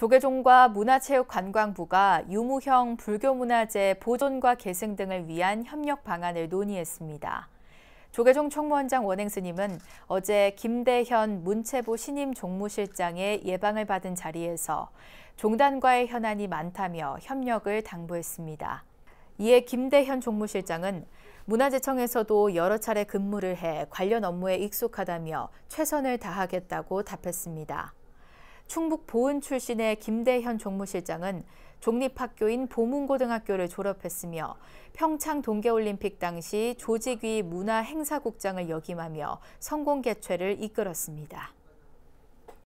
조계종과 문화체육관광부가 유무형 불교문화재 보존과 계승 등을 위한 협력 방안을 논의했습니다. 조계종 총무원장 원행스님은 어제 김대현 문체부 신임 종무실장의 예방을 받은 자리에서 종단과의 현안이 많다며 협력을 당부했습니다. 이에 김대현 종무실장은 문화재청에서도 여러 차례 근무를 해 관련 업무에 익숙하다며 최선을 다하겠다고 답했습니다. 충북 보은 출신의 김대현 종무실장은 종립학교인 보문고등학교를 졸업했으며 평창 동계올림픽 당시 조직위 문화행사국장을 역임하며 성공 개최를 이끌었습니다.